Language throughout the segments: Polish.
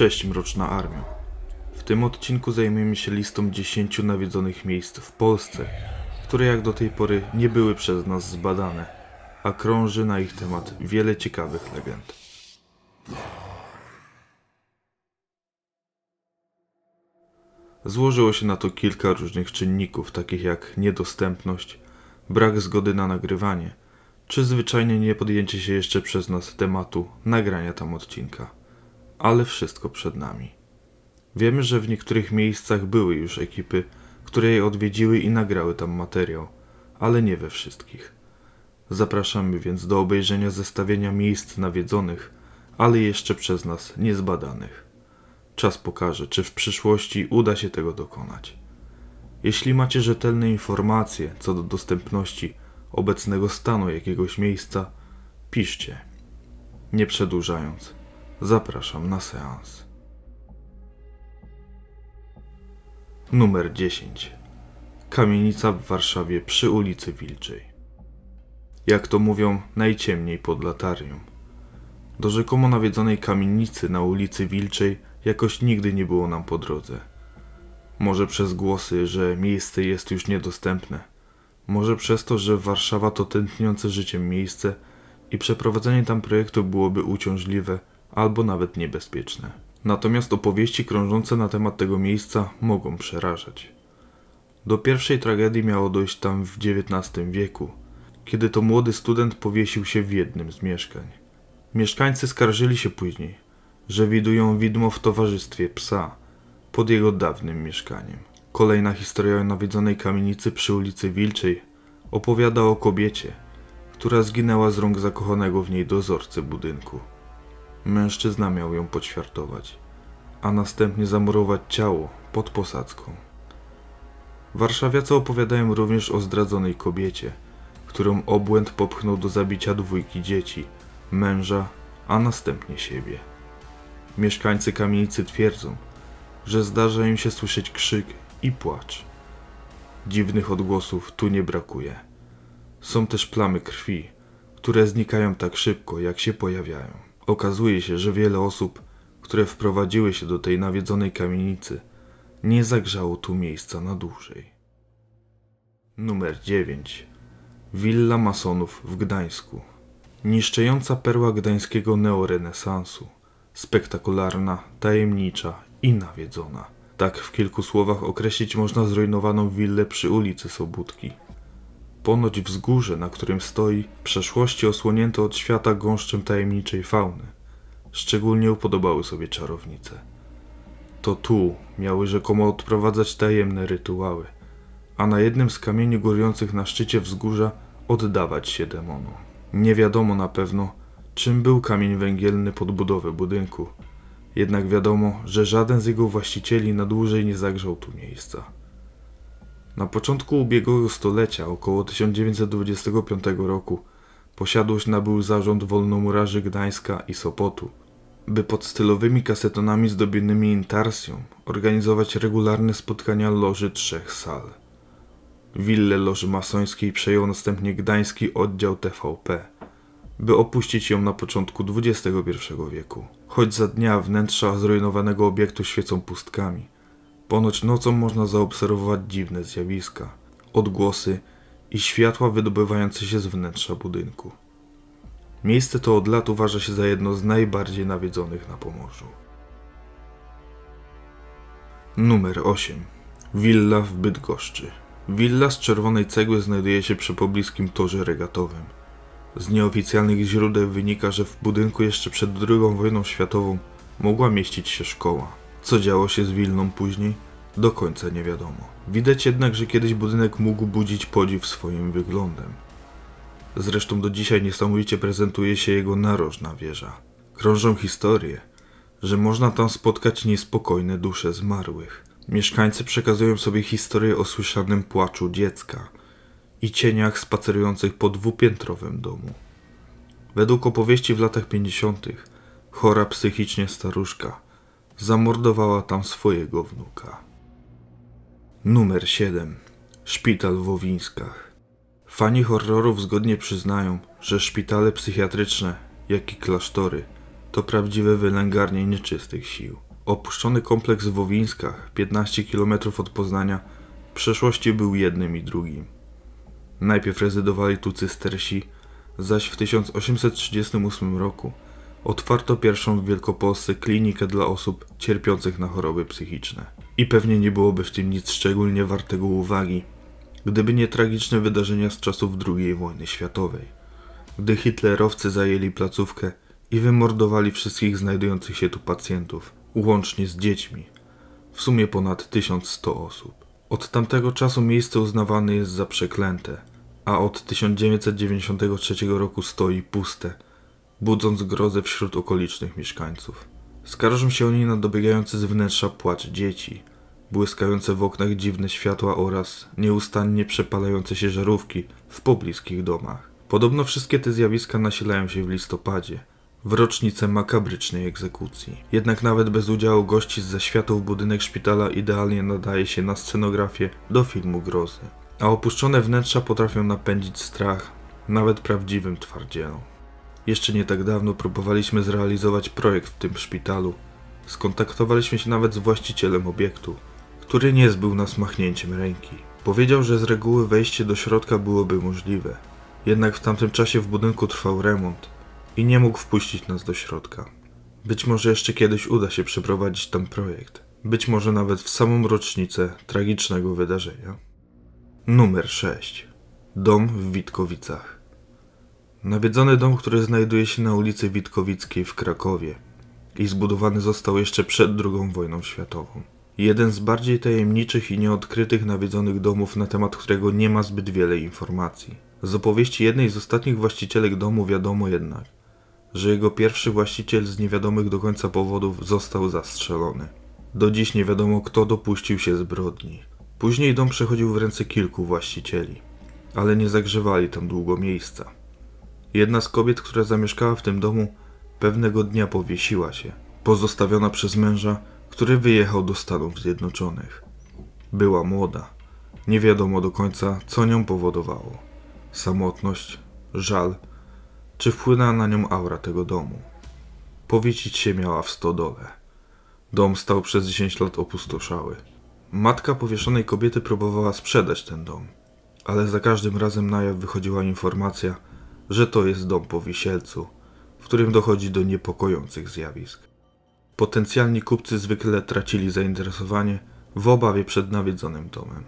Cześć Mroczna Armia. W tym odcinku zajmiemy się listą 10 nawiedzonych miejsc w Polsce, które jak do tej pory nie były przez nas zbadane, a krąży na ich temat wiele ciekawych legend. Złożyło się na to kilka różnych czynników, takich jak niedostępność, brak zgody na nagrywanie, czy zwyczajnie niepodjęcie się jeszcze przez nas tematu nagrania tam odcinka ale wszystko przed nami. Wiemy, że w niektórych miejscach były już ekipy, które je odwiedziły i nagrały tam materiał, ale nie we wszystkich. Zapraszamy więc do obejrzenia zestawienia miejsc nawiedzonych, ale jeszcze przez nas niezbadanych. Czas pokaże, czy w przyszłości uda się tego dokonać. Jeśli macie rzetelne informacje co do dostępności obecnego stanu jakiegoś miejsca, piszcie. Nie przedłużając. Zapraszam na seans. Numer 10. Kamienica w Warszawie przy ulicy Wilczej. Jak to mówią, najciemniej pod latarium. Do rzekomo nawiedzonej kamienicy na ulicy Wilczej jakoś nigdy nie było nam po drodze. Może przez głosy, że miejsce jest już niedostępne. Może przez to, że Warszawa to tętniące życiem miejsce i przeprowadzenie tam projektu byłoby uciążliwe – albo nawet niebezpieczne. Natomiast opowieści krążące na temat tego miejsca mogą przerażać. Do pierwszej tragedii miało dojść tam w XIX wieku, kiedy to młody student powiesił się w jednym z mieszkań. Mieszkańcy skarżyli się później, że widują widmo w towarzystwie psa pod jego dawnym mieszkaniem. Kolejna historia o nawiedzonej kamienicy przy ulicy Wilczej opowiada o kobiecie, która zginęła z rąk zakochanego w niej dozorcy budynku. Mężczyzna miał ją poćwiartować, a następnie zamurować ciało pod posadzką. Warszawiacy opowiadają również o zdradzonej kobiecie, którą obłęd popchnął do zabicia dwójki dzieci, męża, a następnie siebie. Mieszkańcy kamienicy twierdzą, że zdarza im się słyszeć krzyk i płacz. Dziwnych odgłosów tu nie brakuje. Są też plamy krwi, które znikają tak szybko, jak się pojawiają. Okazuje się, że wiele osób, które wprowadziły się do tej nawiedzonej kamienicy, nie zagrzało tu miejsca na dłużej. Numer 9. Willa masonów w Gdańsku. Niszczająca perła gdańskiego neorenesansu. Spektakularna, tajemnicza i nawiedzona. Tak w kilku słowach określić można zrujnowaną willę przy ulicy Sobótki. Ponoć wzgórze, na którym stoi, w przeszłości osłonięto od świata gąszczem tajemniczej fauny. Szczególnie upodobały sobie czarownice. To tu miały rzekomo odprowadzać tajemne rytuały, a na jednym z kamieni górujących na szczycie wzgórza oddawać się demonu. Nie wiadomo na pewno, czym był kamień węgielny pod budowę budynku, jednak wiadomo, że żaden z jego właścicieli na dłużej nie zagrzał tu miejsca. Na początku ubiegłego stulecia, około 1925 roku, posiadłość nabył zarząd wolnomurarzy Gdańska i Sopotu. By pod stylowymi kasetonami zdobionymi intarsją organizować regularne spotkania loży trzech sal. Willę loży masońskiej przejął następnie gdański oddział TVP, by opuścić ją na początku XXI wieku. Choć za dnia wnętrza zrujnowanego obiektu świecą pustkami – Ponoć nocą można zaobserwować dziwne zjawiska, odgłosy i światła wydobywające się z wnętrza budynku. Miejsce to od lat uważa się za jedno z najbardziej nawiedzonych na Pomorzu. Numer 8. Willa w Bydgoszczy. Willa z czerwonej cegły znajduje się przy pobliskim torze regatowym. Z nieoficjalnych źródeł wynika, że w budynku jeszcze przed II wojną światową mogła mieścić się szkoła. Co działo się z Wilną później, do końca nie wiadomo. Widać jednak, że kiedyś budynek mógł budzić podziw swoim wyglądem. Zresztą do dzisiaj niesamowicie prezentuje się jego narożna wieża. Krążą historie, że można tam spotkać niespokojne dusze zmarłych. Mieszkańcy przekazują sobie historię o słyszanym płaczu dziecka i cieniach spacerujących po dwupiętrowym domu. Według opowieści w latach 50. chora psychicznie staruszka zamordowała tam swojego wnuka. Numer 7. Szpital w Owińskach. Fani horrorów zgodnie przyznają, że szpitale psychiatryczne, jak i klasztory, to prawdziwe wylęgarnie nieczystych sił. Opuszczony kompleks w Owińskach, 15 km od Poznania, w przeszłości był jednym i drugim. Najpierw rezydowali tu cystersi, zaś w 1838 roku otwarto pierwszą w Wielkopolsce klinikę dla osób cierpiących na choroby psychiczne. I pewnie nie byłoby w tym nic szczególnie wartego uwagi, gdyby nie tragiczne wydarzenia z czasów II wojny światowej, gdy hitlerowcy zajęli placówkę i wymordowali wszystkich znajdujących się tu pacjentów, łącznie z dziećmi, w sumie ponad 1100 osób. Od tamtego czasu miejsce uznawane jest za przeklęte, a od 1993 roku stoi puste – budząc grozę wśród okolicznych mieszkańców. Skarżą się oni na dobiegający z wnętrza płacz dzieci, błyskające w oknach dziwne światła oraz nieustannie przepalające się żarówki w pobliskich domach. Podobno wszystkie te zjawiska nasilają się w listopadzie, w rocznicę makabrycznej egzekucji. Jednak nawet bez udziału gości z zaświatów budynek szpitala idealnie nadaje się na scenografię do filmu grozy. A opuszczone wnętrza potrafią napędzić strach nawet prawdziwym twardzielom. Jeszcze nie tak dawno próbowaliśmy zrealizować projekt w tym szpitalu. Skontaktowaliśmy się nawet z właścicielem obiektu, który nie zbył nas machnięciem ręki. Powiedział, że z reguły wejście do środka byłoby możliwe, jednak w tamtym czasie w budynku trwał remont i nie mógł wpuścić nas do środka. Być może jeszcze kiedyś uda się przeprowadzić tam projekt, być może nawet w samą rocznicę tragicznego wydarzenia. Numer 6. Dom w Witkowicach. Nawiedzony dom, który znajduje się na ulicy Witkowickiej w Krakowie i zbudowany został jeszcze przed II wojną światową. Jeden z bardziej tajemniczych i nieodkrytych nawiedzonych domów, na temat którego nie ma zbyt wiele informacji. Z opowieści jednej z ostatnich właścicielek domu wiadomo jednak, że jego pierwszy właściciel z niewiadomych do końca powodów został zastrzelony. Do dziś nie wiadomo, kto dopuścił się zbrodni. Później dom przechodził w ręce kilku właścicieli, ale nie zagrzewali tam długo miejsca. Jedna z kobiet, która zamieszkała w tym domu, pewnego dnia powiesiła się, pozostawiona przez męża, który wyjechał do Stanów Zjednoczonych. Była młoda. Nie wiadomo do końca, co nią powodowało. Samotność, żal, czy wpłynęła na nią aura tego domu. Powiecić się miała w stodole. Dom stał przez 10 lat opustoszały. Matka powieszonej kobiety próbowała sprzedać ten dom, ale za każdym razem na jaw wychodziła informacja – że to jest dom po wisielcu, w którym dochodzi do niepokojących zjawisk. Potencjalni kupcy zwykle tracili zainteresowanie w obawie przed nawiedzonym domem.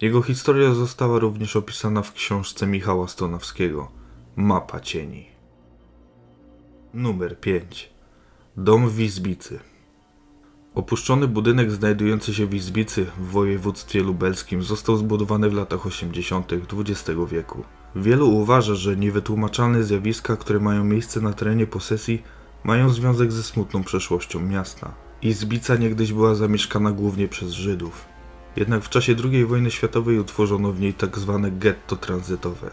Jego historia została również opisana w książce Michała Stonawskiego Mapa cieni. Numer 5. Dom w Wizbicy. Opuszczony budynek znajdujący się w Izbicy w województwie lubelskim został zbudowany w latach 80. XX wieku. Wielu uważa, że niewytłumaczalne zjawiska, które mają miejsce na terenie posesji, mają związek ze smutną przeszłością miasta. Izbica niegdyś była zamieszkana głównie przez Żydów. Jednak w czasie II wojny światowej utworzono w niej tzw. Tak getto tranzytowe.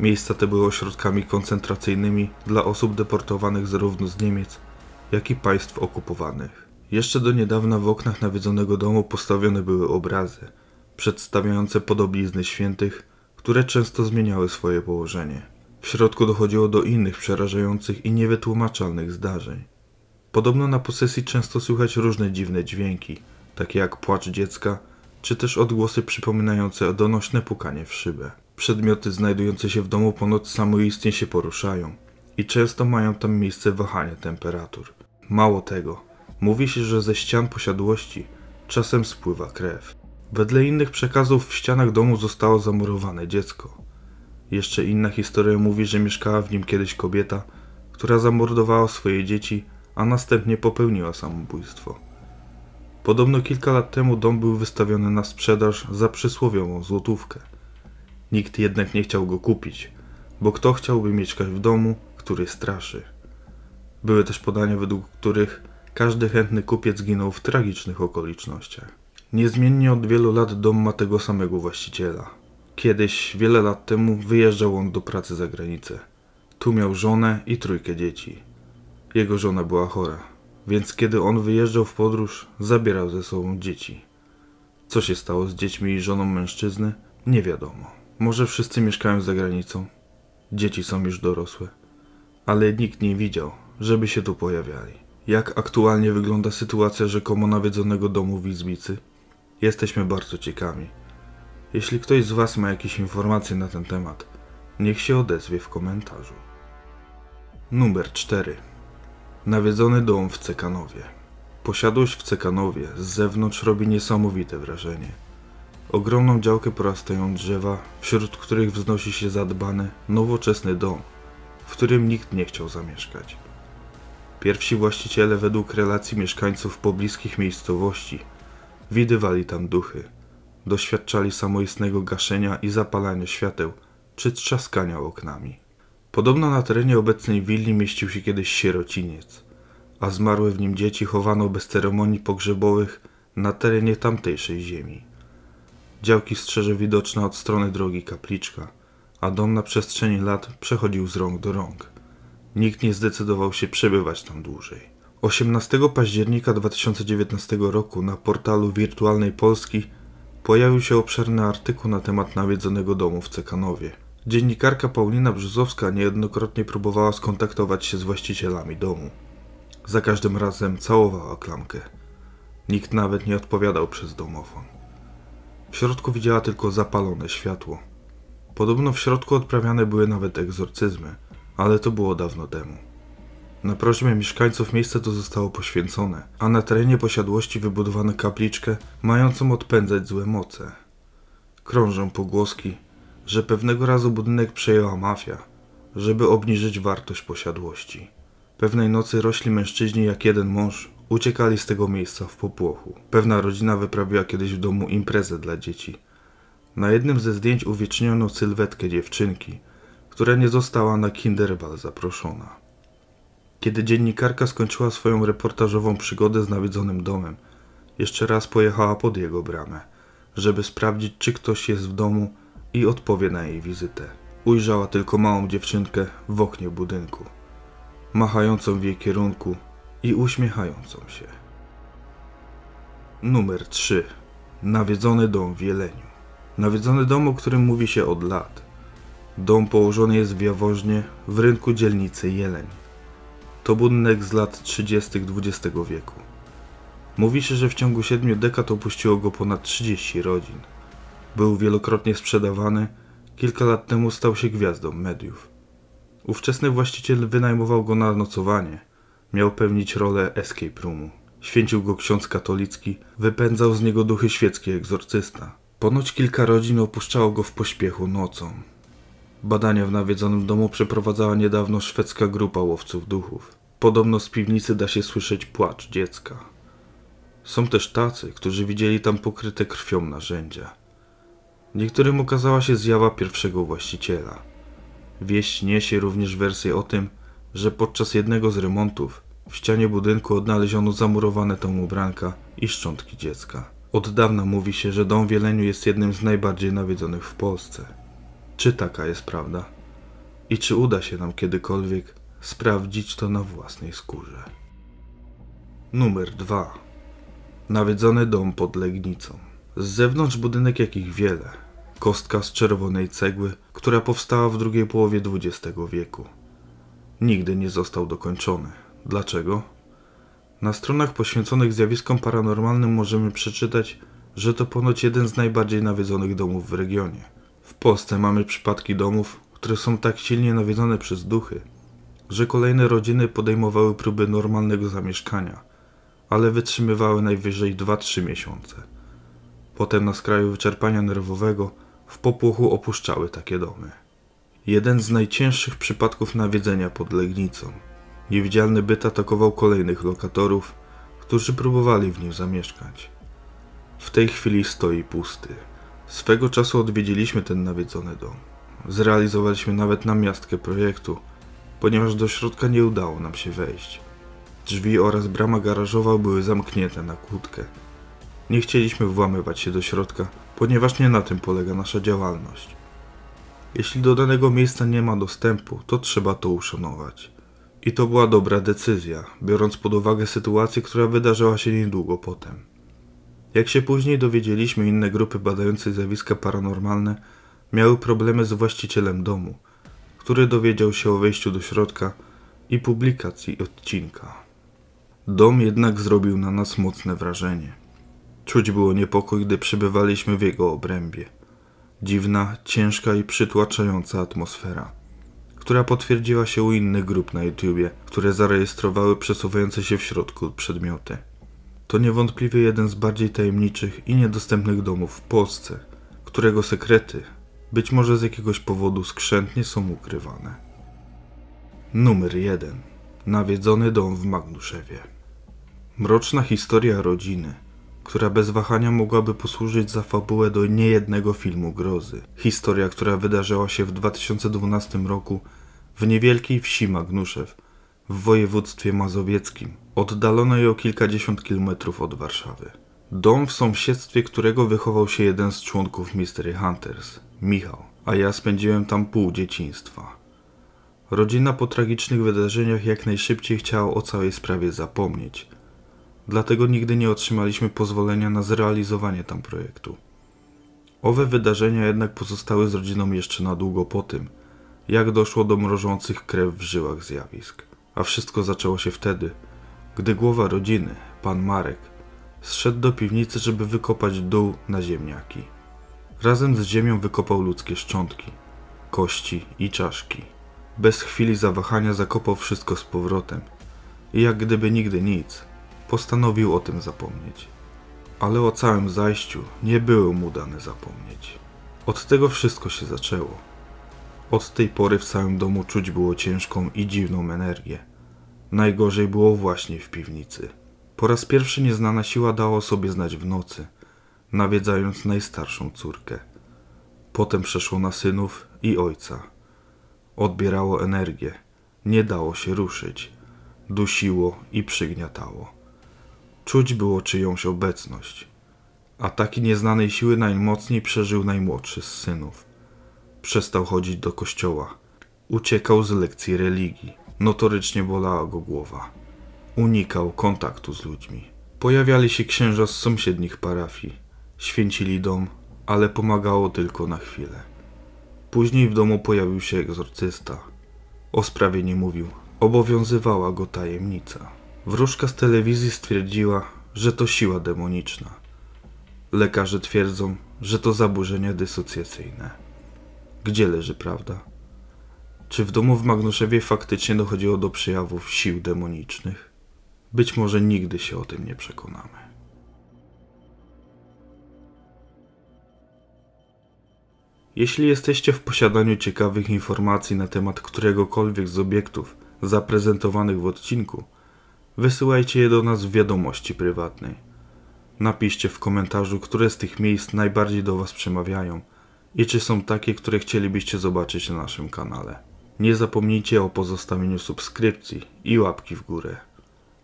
Miejsca te były ośrodkami koncentracyjnymi dla osób deportowanych zarówno z Niemiec, jak i państw okupowanych. Jeszcze do niedawna w oknach nawiedzonego domu postawione były obrazy, przedstawiające podobizny świętych, które często zmieniały swoje położenie. W środku dochodziło do innych przerażających i niewytłumaczalnych zdarzeń. Podobno na posesji często słychać różne dziwne dźwięki, takie jak płacz dziecka, czy też odgłosy przypominające donośne pukanie w szybę. Przedmioty znajdujące się w domu ponoć samoistnie się poruszają i często mają tam miejsce wahania temperatur. Mało tego, mówi się, że ze ścian posiadłości czasem spływa krew. Wedle innych przekazów w ścianach domu zostało zamurowane dziecko. Jeszcze inna historia mówi, że mieszkała w nim kiedyś kobieta, która zamordowała swoje dzieci, a następnie popełniła samobójstwo. Podobno kilka lat temu dom był wystawiony na sprzedaż za przysłowiową złotówkę. Nikt jednak nie chciał go kupić, bo kto chciałby mieszkać w domu, który straszy. Były też podania, według których każdy chętny kupiec ginął w tragicznych okolicznościach. Niezmiennie od wielu lat dom ma tego samego właściciela. Kiedyś, wiele lat temu, wyjeżdżał on do pracy za granicę. Tu miał żonę i trójkę dzieci. Jego żona była chora, więc kiedy on wyjeżdżał w podróż, zabierał ze sobą dzieci. Co się stało z dziećmi i żoną mężczyzny, nie wiadomo. Może wszyscy mieszkają za granicą, dzieci są już dorosłe, ale nikt nie widział, żeby się tu pojawiali. Jak aktualnie wygląda sytuacja rzekomo nawiedzonego domu w Izbicy? Jesteśmy bardzo ciekawi. Jeśli ktoś z Was ma jakieś informacje na ten temat, niech się odezwie w komentarzu. Numer 4. Nawiedzony dom w Cekanowie. Posiadłość w Cekanowie z zewnątrz robi niesamowite wrażenie. Ogromną działkę porastają drzewa, wśród których wznosi się zadbany, nowoczesny dom, w którym nikt nie chciał zamieszkać. Pierwsi właściciele według relacji mieszkańców pobliskich miejscowości widywali tam duchy. Doświadczali samoistnego gaszenia i zapalania świateł, czy trzaskania oknami. Podobno na terenie obecnej willi mieścił się kiedyś sierociniec, a zmarłe w nim dzieci chowano bez ceremonii pogrzebowych na terenie tamtejszej ziemi. Działki strzeże widoczna od strony drogi kapliczka, a dom na przestrzeni lat przechodził z rąk do rąk. Nikt nie zdecydował się przebywać tam dłużej. 18 października 2019 roku na portalu Wirtualnej Polski pojawił się obszerny artykuł na temat nawiedzonego domu w Cekanowie. Dziennikarka Paulina Brzozowska niejednokrotnie próbowała skontaktować się z właścicielami domu. Za każdym razem całowała klamkę. Nikt nawet nie odpowiadał przez domofon. W środku widziała tylko zapalone światło. Podobno w środku odprawiane były nawet egzorcyzmy, ale to było dawno temu. Na prośbę mieszkańców miejsce to zostało poświęcone, a na terenie posiadłości wybudowano kapliczkę mającą odpędzać złe moce. Krążą pogłoski, że pewnego razu budynek przejęła mafia, żeby obniżyć wartość posiadłości. Pewnej nocy rośli mężczyźni jak jeden mąż uciekali z tego miejsca w popłochu. Pewna rodzina wyprawiła kiedyś w domu imprezę dla dzieci. Na jednym ze zdjęć uwieczniono sylwetkę dziewczynki, która nie została na Kinderbal zaproszona kiedy dziennikarka skończyła swoją reportażową przygodę z nawiedzonym domem. Jeszcze raz pojechała pod jego bramę, żeby sprawdzić, czy ktoś jest w domu i odpowie na jej wizytę. Ujrzała tylko małą dziewczynkę w oknie budynku, machającą w jej kierunku i uśmiechającą się. Numer 3. Nawiedzony dom w Jeleniu. Nawiedzony dom, o którym mówi się od lat. Dom położony jest w Jawożnie, w rynku dzielnicy Jeleń to budynek z lat 30. XX wieku. Mówi się, że w ciągu siedmiu dekad opuściło go ponad 30 rodzin. Był wielokrotnie sprzedawany, kilka lat temu stał się gwiazdą mediów. Ówczesny właściciel wynajmował go na nocowanie. Miał pełnić rolę escape roomu. Święcił go ksiądz katolicki, wypędzał z niego duchy świeckie egzorcysta. Ponoć kilka rodzin opuszczało go w pośpiechu nocą. Badania w nawiedzonym domu przeprowadzała niedawno szwedzka grupa łowców duchów. Podobno z piwnicy da się słyszeć płacz dziecka. Są też tacy, którzy widzieli tam pokryte krwią narzędzia. Niektórym okazała się zjawa pierwszego właściciela. Wieść niesie również wersję o tym, że podczas jednego z remontów w ścianie budynku odnaleziono zamurowane tą ubranka i szczątki dziecka. Od dawna mówi się, że dom w Jeleniu jest jednym z najbardziej nawiedzonych w Polsce czy taka jest prawda i czy uda się nam kiedykolwiek sprawdzić to na własnej skórze. Numer 2. Nawiedzony dom pod Legnicą. Z zewnątrz budynek jakich wiele. Kostka z czerwonej cegły, która powstała w drugiej połowie XX wieku. Nigdy nie został dokończony. Dlaczego? Na stronach poświęconych zjawiskom paranormalnym możemy przeczytać, że to ponoć jeden z najbardziej nawiedzonych domów w regionie – w Polsce mamy przypadki domów, które są tak silnie nawiedzone przez duchy, że kolejne rodziny podejmowały próby normalnego zamieszkania, ale wytrzymywały najwyżej 2-3 miesiące. Potem na skraju wyczerpania nerwowego w popłochu opuszczały takie domy. Jeden z najcięższych przypadków nawiedzenia pod Legnicą. Niewidzialny byt atakował kolejnych lokatorów, którzy próbowali w nim zamieszkać. W tej chwili stoi pusty. Swego czasu odwiedziliśmy ten nawiedzony dom. Zrealizowaliśmy nawet namiastkę projektu, ponieważ do środka nie udało nam się wejść. Drzwi oraz brama garażowa były zamknięte na kłódkę. Nie chcieliśmy włamywać się do środka, ponieważ nie na tym polega nasza działalność. Jeśli do danego miejsca nie ma dostępu, to trzeba to uszanować. I to była dobra decyzja, biorąc pod uwagę sytuację, która wydarzyła się niedługo potem. Jak się później dowiedzieliśmy, inne grupy badające zjawiska paranormalne miały problemy z właścicielem domu, który dowiedział się o wejściu do środka i publikacji odcinka. Dom jednak zrobił na nas mocne wrażenie. Czuć było niepokój, gdy przebywaliśmy w jego obrębie. Dziwna, ciężka i przytłaczająca atmosfera, która potwierdziła się u innych grup na YouTubie, które zarejestrowały przesuwające się w środku przedmioty. To niewątpliwie jeden z bardziej tajemniczych i niedostępnych domów w Polsce, którego sekrety być może z jakiegoś powodu skrzętnie są ukrywane. Numer 1. Nawiedzony dom w Magnuszewie. Mroczna historia rodziny, która bez wahania mogłaby posłużyć za fabułę do niejednego filmu grozy. Historia, która wydarzyła się w 2012 roku w niewielkiej wsi Magnuszew w województwie mazowieckim – oddalonej o kilkadziesiąt kilometrów od Warszawy. Dom w sąsiedztwie którego wychował się jeden z członków Mystery Hunters, Michał, a ja spędziłem tam pół dzieciństwa. Rodzina po tragicznych wydarzeniach jak najszybciej chciała o całej sprawie zapomnieć, dlatego nigdy nie otrzymaliśmy pozwolenia na zrealizowanie tam projektu. Owe wydarzenia jednak pozostały z rodziną jeszcze na długo po tym, jak doszło do mrożących krew w żyłach zjawisk. A wszystko zaczęło się wtedy, gdy głowa rodziny, pan Marek, zszedł do piwnicy, żeby wykopać dół na ziemniaki. Razem z ziemią wykopał ludzkie szczątki, kości i czaszki. Bez chwili zawahania zakopał wszystko z powrotem i jak gdyby nigdy nic, postanowił o tym zapomnieć. Ale o całym zajściu nie było mu dane zapomnieć. Od tego wszystko się zaczęło. Od tej pory w całym domu czuć było ciężką i dziwną energię Najgorzej było właśnie w piwnicy. Po raz pierwszy nieznana siła dała sobie znać w nocy, nawiedzając najstarszą córkę. Potem przeszło na synów i ojca. Odbierało energię, nie dało się ruszyć, dusiło i przygniatało. Czuć było czyjąś obecność. Ataki nieznanej siły najmocniej przeżył najmłodszy z synów. Przestał chodzić do kościoła, uciekał z lekcji religii Notorycznie bolała go głowa. Unikał kontaktu z ludźmi. Pojawiali się księża z sąsiednich parafii. Święcili dom, ale pomagało tylko na chwilę. Później w domu pojawił się egzorcysta. O sprawie nie mówił. Obowiązywała go tajemnica. Wróżka z telewizji stwierdziła, że to siła demoniczna. Lekarze twierdzą, że to zaburzenia dysocjacyjne. Gdzie leży prawda? Czy w domu w Magnuszewie faktycznie dochodziło do przejawów sił demonicznych? Być może nigdy się o tym nie przekonamy. Jeśli jesteście w posiadaniu ciekawych informacji na temat któregokolwiek z obiektów zaprezentowanych w odcinku, wysyłajcie je do nas w wiadomości prywatnej. Napiszcie w komentarzu, które z tych miejsc najbardziej do Was przemawiają i czy są takie, które chcielibyście zobaczyć na naszym kanale. Nie zapomnijcie o pozostawieniu subskrypcji i łapki w górę.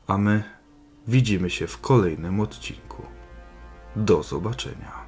A my widzimy się w kolejnym odcinku. Do zobaczenia.